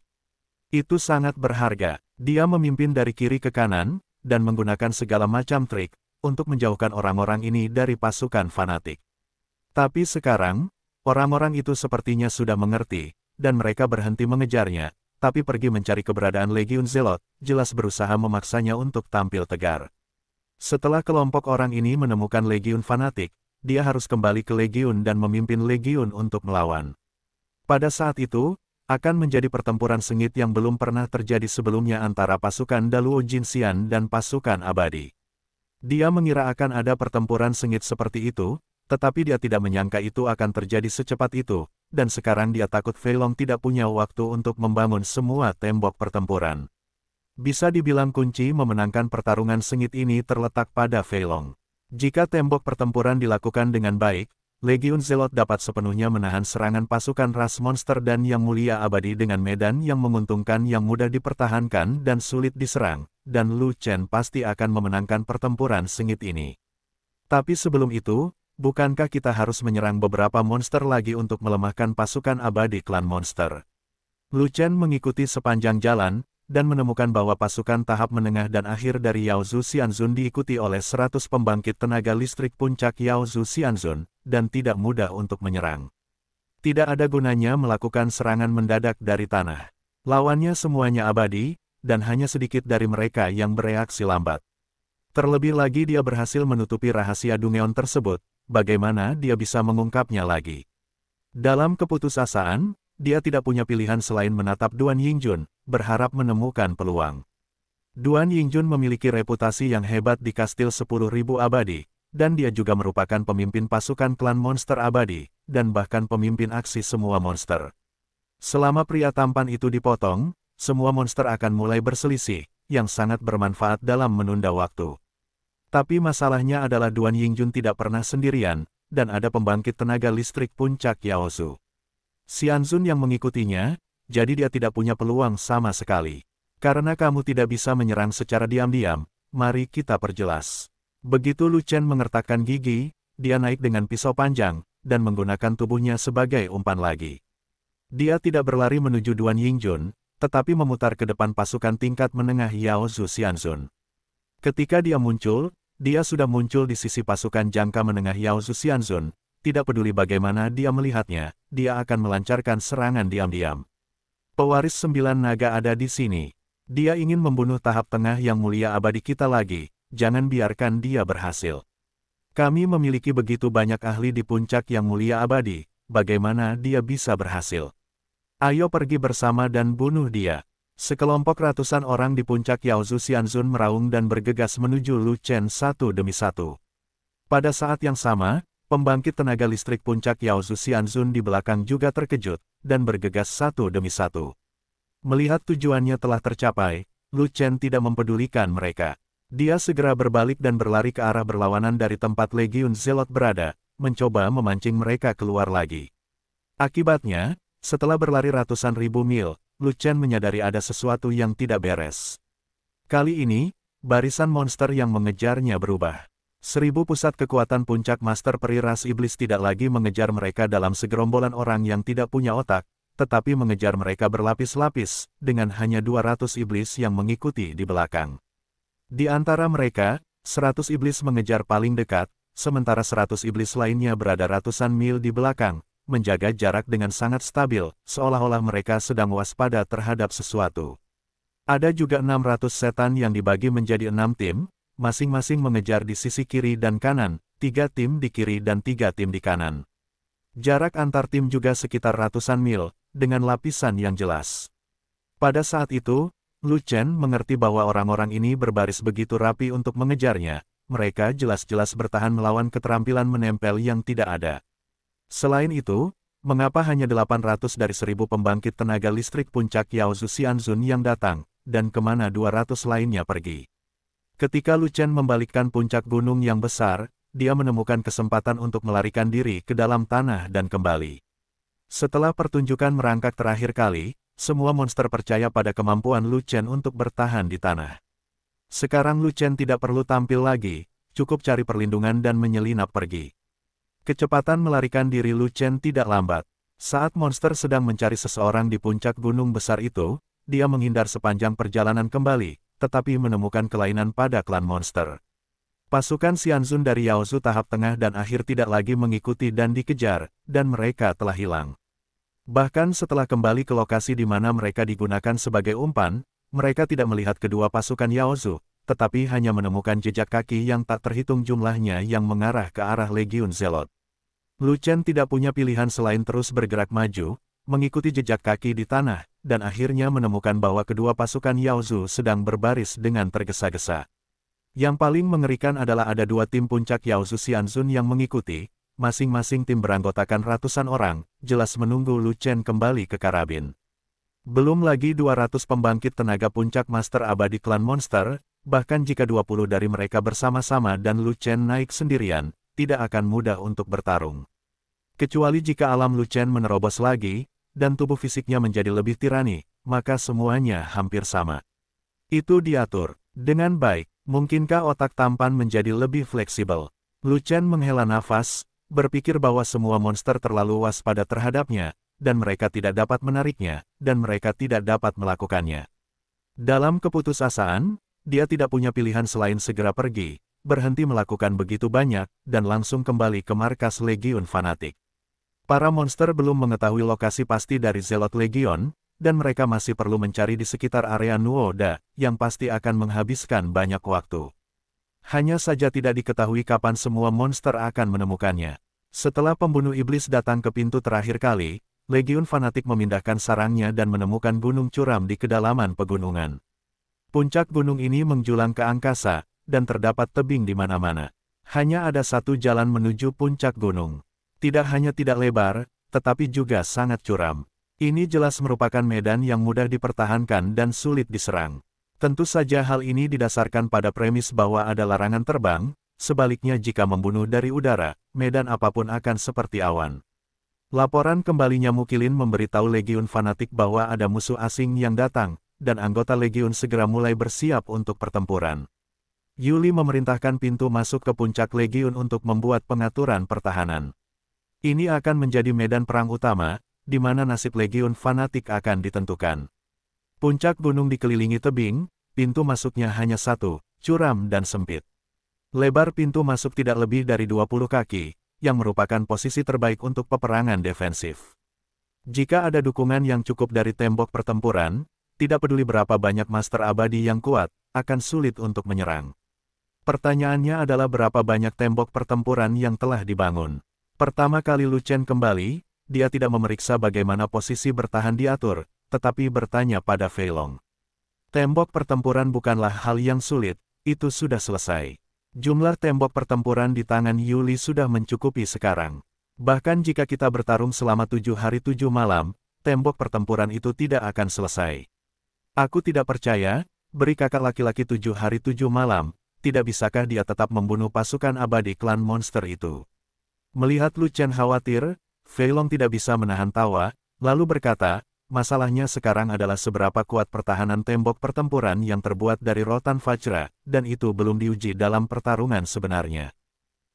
Itu sangat berharga. Dia memimpin dari kiri ke kanan, dan menggunakan segala macam trik, untuk menjauhkan orang-orang ini dari pasukan fanatik. Tapi sekarang, orang-orang itu sepertinya sudah mengerti, dan mereka berhenti mengejarnya, tapi pergi mencari keberadaan Legiun Zelot, jelas berusaha memaksanya untuk tampil tegar. Setelah kelompok orang ini menemukan Legiun Fanatik, dia harus kembali ke Legiun dan memimpin Legiun untuk melawan. Pada saat itu, akan menjadi pertempuran sengit yang belum pernah terjadi sebelumnya antara pasukan Daluo Jinxian dan pasukan Abadi. Dia mengira akan ada pertempuran sengit seperti itu, tetapi dia tidak menyangka itu akan terjadi secepat itu, dan sekarang dia takut Feilong tidak punya waktu untuk membangun semua tembok pertempuran. Bisa dibilang kunci memenangkan pertarungan sengit ini terletak pada Feilong. Jika tembok pertempuran dilakukan dengan baik, Legion Zelot dapat sepenuhnya menahan serangan pasukan ras monster dan yang mulia abadi dengan medan yang menguntungkan yang mudah dipertahankan dan sulit diserang, dan Lu Chen pasti akan memenangkan pertempuran sengit ini. Tapi sebelum itu, bukankah kita harus menyerang beberapa monster lagi untuk melemahkan pasukan abadi klan monster? Lu Chen mengikuti sepanjang jalan, dan menemukan bahwa pasukan tahap menengah dan akhir dari Yao Zhu Xianzun diikuti oleh 100 pembangkit tenaga listrik puncak Yao Zhu Xianzun, dan tidak mudah untuk menyerang. Tidak ada gunanya melakukan serangan mendadak dari tanah. Lawannya semuanya abadi, dan hanya sedikit dari mereka yang bereaksi lambat. Terlebih lagi dia berhasil menutupi rahasia Dungeon tersebut, bagaimana dia bisa mengungkapnya lagi. Dalam keputusasaan, dia tidak punya pilihan selain menatap Duan Yingjun, berharap menemukan peluang. Duan Yingjun memiliki reputasi yang hebat di kastil 10.000 abadi, dan dia juga merupakan pemimpin pasukan klan monster abadi, dan bahkan pemimpin aksi semua monster. Selama pria tampan itu dipotong, semua monster akan mulai berselisih, yang sangat bermanfaat dalam menunda waktu. Tapi masalahnya adalah Duan Yingjun tidak pernah sendirian, dan ada pembangkit tenaga listrik puncak Yaosu. Si Anzun yang mengikutinya, jadi dia tidak punya peluang sama sekali. Karena kamu tidak bisa menyerang secara diam-diam, mari kita perjelas. Begitu Lu Chen mengertakkan gigi, dia naik dengan pisau panjang, dan menggunakan tubuhnya sebagai umpan lagi. Dia tidak berlari menuju Duan Yingjun, tetapi memutar ke depan pasukan tingkat menengah Yao Zhu Xianzun. Ketika dia muncul, dia sudah muncul di sisi pasukan jangka menengah Yao Zhu Xianzun, tidak peduli bagaimana dia melihatnya, dia akan melancarkan serangan diam-diam. Pewaris sembilan naga ada di sini. Dia ingin membunuh tahap tengah yang mulia abadi kita lagi, jangan biarkan dia berhasil. Kami memiliki begitu banyak ahli di puncak yang mulia abadi, bagaimana dia bisa berhasil? Ayo pergi bersama dan bunuh dia. Sekelompok ratusan orang di puncak Yaozu Xianzun meraung dan bergegas menuju Lu Chen satu demi satu. Pada saat yang sama, Pembangkit tenaga listrik puncak Yaozu Xianzun di belakang juga terkejut, dan bergegas satu demi satu. Melihat tujuannya telah tercapai, Lu Chen tidak mempedulikan mereka. Dia segera berbalik dan berlari ke arah berlawanan dari tempat Legion Zelot berada, mencoba memancing mereka keluar lagi. Akibatnya, setelah berlari ratusan ribu mil, Lu Chen menyadari ada sesuatu yang tidak beres. Kali ini, barisan monster yang mengejarnya berubah. Seribu pusat kekuatan puncak master periras iblis tidak lagi mengejar mereka dalam segerombolan orang yang tidak punya otak, tetapi mengejar mereka berlapis-lapis, dengan hanya 200 iblis yang mengikuti di belakang. Di antara mereka, 100 iblis mengejar paling dekat, sementara 100 iblis lainnya berada ratusan mil di belakang, menjaga jarak dengan sangat stabil, seolah-olah mereka sedang waspada terhadap sesuatu. Ada juga 600 setan yang dibagi menjadi enam tim, masing-masing mengejar di sisi kiri dan kanan, tiga tim di kiri dan tiga tim di kanan. Jarak antar tim juga sekitar ratusan mil, dengan lapisan yang jelas. Pada saat itu, Lu Chen mengerti bahwa orang-orang ini berbaris begitu rapi untuk mengejarnya, mereka jelas-jelas bertahan melawan keterampilan menempel yang tidak ada. Selain itu, mengapa hanya 800 dari 1000 pembangkit tenaga listrik puncak Yao Yaozu Xianzun yang datang, dan kemana 200 lainnya pergi? Ketika Lucen membalikkan puncak gunung yang besar, dia menemukan kesempatan untuk melarikan diri ke dalam tanah dan kembali. Setelah pertunjukan merangkak terakhir kali, semua monster percaya pada kemampuan Lucen untuk bertahan di tanah. Sekarang Lucen tidak perlu tampil lagi, cukup cari perlindungan dan menyelinap pergi. Kecepatan melarikan diri Lucen tidak lambat. Saat monster sedang mencari seseorang di puncak gunung besar itu, dia menghindar sepanjang perjalanan kembali, tetapi menemukan kelainan pada klan monster. Pasukan Xianzun dari Yaozu tahap tengah dan akhir tidak lagi mengikuti dan dikejar, dan mereka telah hilang. Bahkan setelah kembali ke lokasi di mana mereka digunakan sebagai umpan, mereka tidak melihat kedua pasukan Yaozu, tetapi hanya menemukan jejak kaki yang tak terhitung jumlahnya yang mengarah ke arah Legion Zelot. Lu Chen tidak punya pilihan selain terus bergerak maju, mengikuti jejak kaki di tanah, dan akhirnya menemukan bahwa kedua pasukan Yao Yaozu sedang berbaris dengan tergesa-gesa. Yang paling mengerikan adalah ada dua tim puncak Yao Yaozu Xianzun yang mengikuti, masing-masing tim beranggotakan ratusan orang, jelas menunggu Lu Chen kembali ke karabin. Belum lagi 200 pembangkit tenaga puncak Master Abadi Klan Monster, bahkan jika 20 dari mereka bersama-sama dan Lu Chen naik sendirian, tidak akan mudah untuk bertarung. Kecuali jika alam Lu Chen menerobos lagi, dan tubuh fisiknya menjadi lebih tirani, maka semuanya hampir sama. Itu diatur. Dengan baik, mungkinkah otak tampan menjadi lebih fleksibel? Lucian menghela nafas, berpikir bahwa semua monster terlalu waspada terhadapnya, dan mereka tidak dapat menariknya, dan mereka tidak dapat melakukannya. Dalam keputusasaan, dia tidak punya pilihan selain segera pergi, berhenti melakukan begitu banyak, dan langsung kembali ke markas Legion Fanatik. Para monster belum mengetahui lokasi pasti dari Zelot Legion, dan mereka masih perlu mencari di sekitar area Nuoda, yang pasti akan menghabiskan banyak waktu. Hanya saja tidak diketahui kapan semua monster akan menemukannya. Setelah pembunuh iblis datang ke pintu terakhir kali, Legion Fanatik memindahkan sarangnya dan menemukan gunung curam di kedalaman pegunungan. Puncak gunung ini menjulang ke angkasa, dan terdapat tebing di mana-mana. Hanya ada satu jalan menuju puncak gunung. Tidak hanya tidak lebar, tetapi juga sangat curam. Ini jelas merupakan medan yang mudah dipertahankan dan sulit diserang. Tentu saja hal ini didasarkan pada premis bahwa ada larangan terbang, sebaliknya jika membunuh dari udara, medan apapun akan seperti awan. Laporan kembalinya Mukilin memberitahu Legiun Fanatik bahwa ada musuh asing yang datang, dan anggota Legiun segera mulai bersiap untuk pertempuran. Yuli memerintahkan pintu masuk ke puncak Legiun untuk membuat pengaturan pertahanan. Ini akan menjadi medan perang utama, di mana nasib Legion fanatik akan ditentukan. Puncak gunung dikelilingi tebing, pintu masuknya hanya satu, curam dan sempit. Lebar pintu masuk tidak lebih dari 20 kaki, yang merupakan posisi terbaik untuk peperangan defensif. Jika ada dukungan yang cukup dari tembok pertempuran, tidak peduli berapa banyak master abadi yang kuat, akan sulit untuk menyerang. Pertanyaannya adalah berapa banyak tembok pertempuran yang telah dibangun. Pertama kali Lu Chen kembali, dia tidak memeriksa bagaimana posisi bertahan diatur, tetapi bertanya pada Fei Long. Tembok pertempuran bukanlah hal yang sulit, itu sudah selesai. Jumlah tembok pertempuran di tangan Yuli sudah mencukupi sekarang. Bahkan jika kita bertarung selama tujuh hari tujuh malam, tembok pertempuran itu tidak akan selesai. Aku tidak percaya, beri kakak laki-laki tujuh hari tujuh malam, tidak bisakah dia tetap membunuh pasukan abadi klan monster itu? Melihat Lu Chen khawatir, Fei Long tidak bisa menahan tawa, lalu berkata, masalahnya sekarang adalah seberapa kuat pertahanan tembok pertempuran yang terbuat dari rotan Vajra, dan itu belum diuji dalam pertarungan sebenarnya.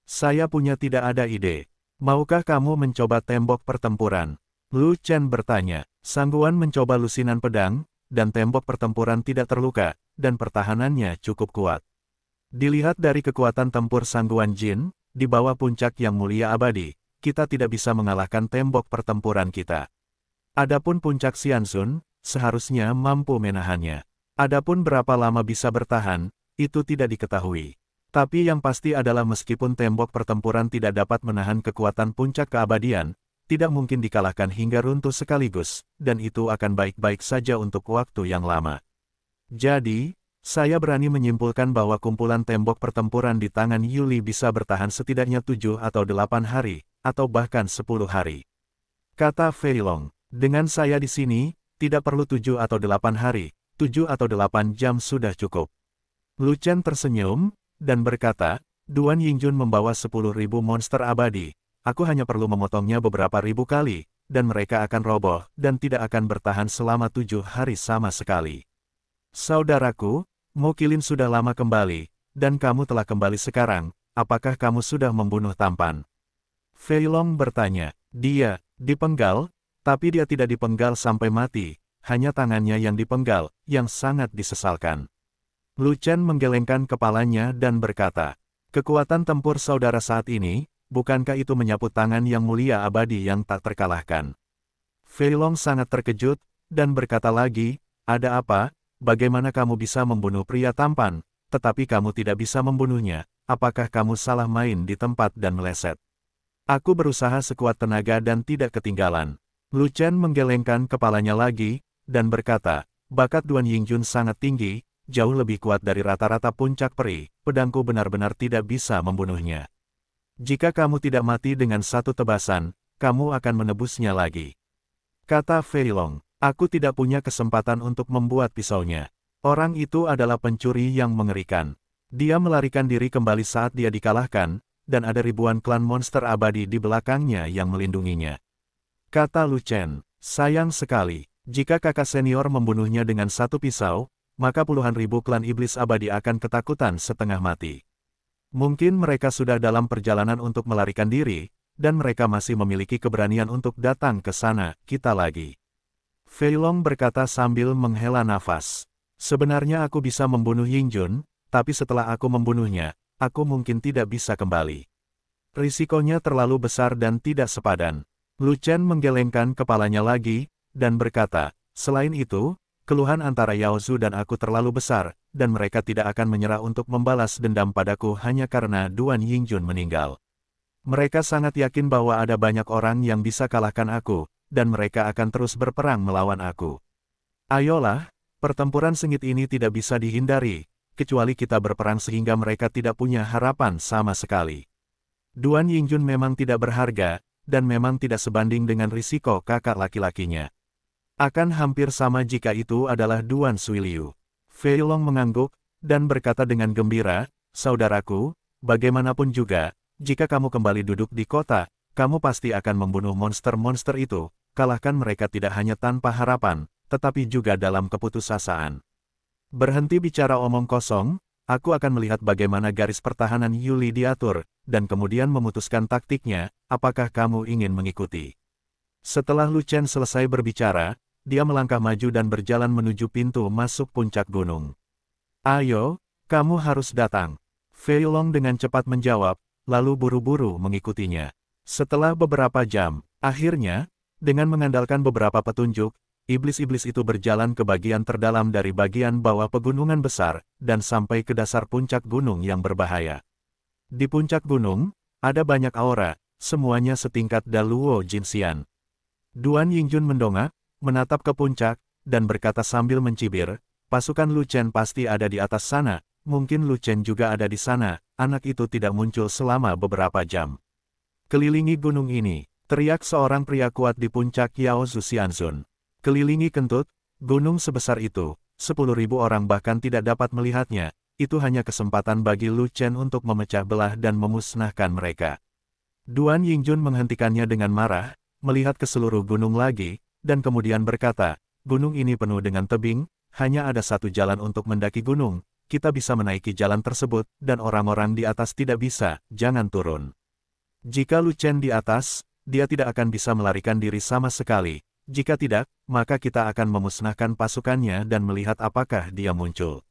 Saya punya tidak ada ide. Maukah kamu mencoba tembok pertempuran? Lu Chen bertanya. Sangguan mencoba lusinan pedang, dan tembok pertempuran tidak terluka, dan pertahanannya cukup kuat. Dilihat dari kekuatan tempur Sangguan Jin, di bawah puncak yang mulia abadi, kita tidak bisa mengalahkan tembok pertempuran kita. Adapun puncak Siansun, seharusnya mampu menahannya. Adapun berapa lama bisa bertahan, itu tidak diketahui. Tapi yang pasti adalah meskipun tembok pertempuran tidak dapat menahan kekuatan puncak keabadian, tidak mungkin dikalahkan hingga runtuh sekaligus, dan itu akan baik-baik saja untuk waktu yang lama. Jadi, saya berani menyimpulkan bahwa kumpulan tembok pertempuran di tangan Yuli bisa bertahan setidaknya tujuh atau delapan hari, atau bahkan sepuluh hari. Kata Long, dengan saya di sini, tidak perlu tujuh atau delapan hari, tujuh atau delapan jam sudah cukup. Chen tersenyum, dan berkata, Duan Yingjun membawa sepuluh ribu monster abadi, aku hanya perlu memotongnya beberapa ribu kali, dan mereka akan roboh dan tidak akan bertahan selama tujuh hari sama sekali. Saudaraku, Mokilin sudah lama kembali, dan kamu telah kembali sekarang, apakah kamu sudah membunuh tampan? Fei Long bertanya, dia, dipenggal, tapi dia tidak dipenggal sampai mati, hanya tangannya yang dipenggal, yang sangat disesalkan. Lu Chen menggelengkan kepalanya dan berkata, kekuatan tempur saudara saat ini, bukankah itu menyapu tangan yang mulia abadi yang tak terkalahkan? Fei Long sangat terkejut, dan berkata lagi, ada apa, bagaimana kamu bisa membunuh pria tampan, tetapi kamu tidak bisa membunuhnya, apakah kamu salah main di tempat dan meleset? Aku berusaha sekuat tenaga dan tidak ketinggalan. Lu Chen menggelengkan kepalanya lagi, dan berkata, bakat Duan Yingjun sangat tinggi, jauh lebih kuat dari rata-rata puncak peri, pedangku benar-benar tidak bisa membunuhnya. Jika kamu tidak mati dengan satu tebasan, kamu akan menebusnya lagi. Kata Fei Long. Aku tidak punya kesempatan untuk membuat pisaunya. Orang itu adalah pencuri yang mengerikan. Dia melarikan diri kembali saat dia dikalahkan, dan ada ribuan klan monster abadi di belakangnya yang melindunginya. Kata Luchen, sayang sekali, jika kakak senior membunuhnya dengan satu pisau, maka puluhan ribu klan iblis abadi akan ketakutan setengah mati. Mungkin mereka sudah dalam perjalanan untuk melarikan diri, dan mereka masih memiliki keberanian untuk datang ke sana, kita lagi. Feilong berkata sambil menghela nafas. Sebenarnya aku bisa membunuh Yingjun, tapi setelah aku membunuhnya, aku mungkin tidak bisa kembali. Risikonya terlalu besar dan tidak sepadan. Lu Chen menggelengkan kepalanya lagi, dan berkata, selain itu, keluhan antara Yao Zhu dan aku terlalu besar, dan mereka tidak akan menyerah untuk membalas dendam padaku hanya karena Duan Yingjun meninggal. Mereka sangat yakin bahwa ada banyak orang yang bisa kalahkan aku, dan mereka akan terus berperang melawan aku. Ayolah, pertempuran sengit ini tidak bisa dihindari, kecuali kita berperang sehingga mereka tidak punya harapan sama sekali. Duan Yingjun memang tidak berharga, dan memang tidak sebanding dengan risiko kakak laki-lakinya. Akan hampir sama jika itu adalah Duan Suiliu. Fei Long mengangguk, dan berkata dengan gembira, Saudaraku, bagaimanapun juga, jika kamu kembali duduk di kota, kamu pasti akan membunuh monster-monster itu, kalahkan mereka tidak hanya tanpa harapan, tetapi juga dalam keputusasaan. Berhenti bicara omong kosong, aku akan melihat bagaimana garis pertahanan Yuli diatur, dan kemudian memutuskan taktiknya, apakah kamu ingin mengikuti. Setelah Lu Chen selesai berbicara, dia melangkah maju dan berjalan menuju pintu masuk puncak gunung. Ayo, kamu harus datang. Fei Long dengan cepat menjawab, lalu buru-buru mengikutinya. Setelah beberapa jam, akhirnya, dengan mengandalkan beberapa petunjuk, iblis-iblis itu berjalan ke bagian terdalam dari bagian bawah pegunungan besar, dan sampai ke dasar puncak gunung yang berbahaya. Di puncak gunung, ada banyak aura, semuanya setingkat Daluo Jinxian. Duan Yingjun mendongak, menatap ke puncak, dan berkata sambil mencibir, pasukan Lu Chen pasti ada di atas sana, mungkin Lu Chen juga ada di sana, anak itu tidak muncul selama beberapa jam. Kelilingi gunung ini, Teriak seorang pria kuat di puncak Yao Zuxianzun. Kelilingi kentut, gunung sebesar itu, sepuluh ribu orang bahkan tidak dapat melihatnya, itu hanya kesempatan bagi Lu Chen untuk memecah belah dan memusnahkan mereka. Duan Yingjun menghentikannya dengan marah, melihat ke seluruh gunung lagi, dan kemudian berkata, gunung ini penuh dengan tebing, hanya ada satu jalan untuk mendaki gunung, kita bisa menaiki jalan tersebut, dan orang-orang di atas tidak bisa, jangan turun. Jika Lu Chen di atas, dia tidak akan bisa melarikan diri sama sekali. Jika tidak, maka kita akan memusnahkan pasukannya dan melihat apakah dia muncul.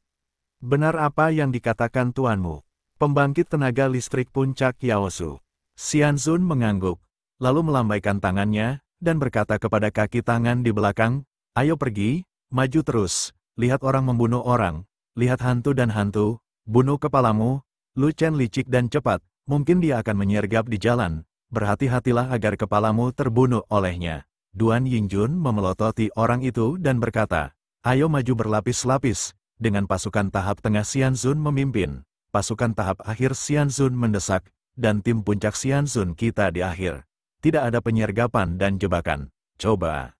Benar apa yang dikatakan tuanmu. Pembangkit tenaga listrik puncak Yaosu. Xianzun mengangguk, lalu melambaikan tangannya, dan berkata kepada kaki tangan di belakang, Ayo pergi, maju terus, lihat orang membunuh orang, lihat hantu dan hantu, bunuh kepalamu, Lu Chen licik dan cepat, mungkin dia akan menyergap di jalan, berhati-hatilah agar kepalamu terbunuh olehnya. Duan Yingjun memelototi orang itu dan berkata, ayo maju berlapis-lapis, dengan pasukan tahap tengah Xianzun memimpin, pasukan tahap akhir Xianzun mendesak, dan tim puncak Xianzun kita di akhir. Tidak ada penyergapan dan jebakan. Coba.